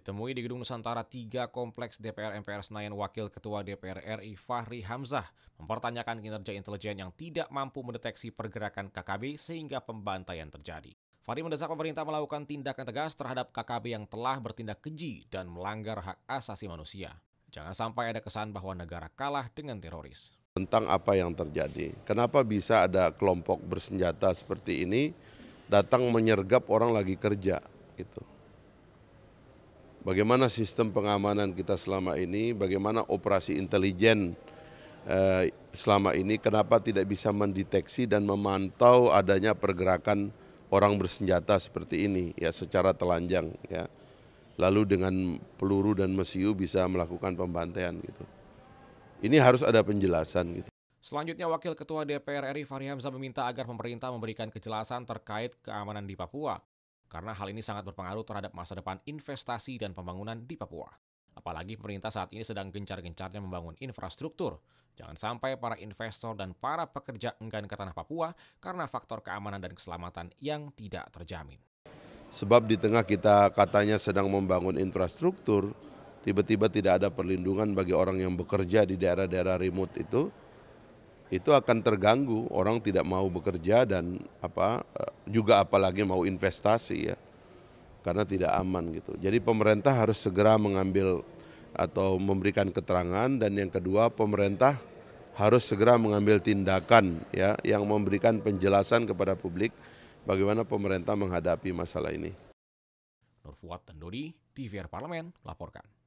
Ditemui di Gedung Nusantara 3 Kompleks DPR MPR Senayan, Wakil Ketua DPR RI Fahri Hamzah mempertanyakan kinerja intelijen yang tidak mampu mendeteksi pergerakan KKB sehingga pembantaian terjadi. Fahri mendesak pemerintah melakukan tindakan tegas terhadap KKB yang telah bertindak keji dan melanggar hak asasi manusia. Jangan sampai ada kesan bahwa negara kalah dengan teroris. Tentang apa yang terjadi, kenapa bisa ada kelompok bersenjata seperti ini datang menyergap orang lagi kerja? Gitu bagaimana sistem pengamanan kita selama ini, bagaimana operasi intelijen eh, selama ini, kenapa tidak bisa mendeteksi dan memantau adanya pergerakan orang bersenjata seperti ini ya secara telanjang ya. Lalu dengan peluru dan mesiu bisa melakukan pembantaian gitu. Ini harus ada penjelasan gitu. Selanjutnya Wakil Ketua DPR RI Fahri Hamzah meminta agar pemerintah memberikan kejelasan terkait keamanan di Papua karena hal ini sangat berpengaruh terhadap masa depan investasi dan pembangunan di Papua. Apalagi pemerintah saat ini sedang gencar-gencarnya membangun infrastruktur. Jangan sampai para investor dan para pekerja enggan ke tanah Papua karena faktor keamanan dan keselamatan yang tidak terjamin. Sebab di tengah kita katanya sedang membangun infrastruktur, tiba-tiba tidak ada perlindungan bagi orang yang bekerja di daerah-daerah remote itu, itu akan terganggu orang tidak mau bekerja dan apa eh, juga apalagi mau investasi ya karena tidak aman gitu jadi pemerintah harus segera mengambil atau memberikan keterangan dan yang kedua pemerintah harus segera mengambil tindakan ya yang memberikan penjelasan kepada publik bagaimana pemerintah menghadapi masalah ini. Nur Fuad Tandori, TVR Parlemen, laporkan.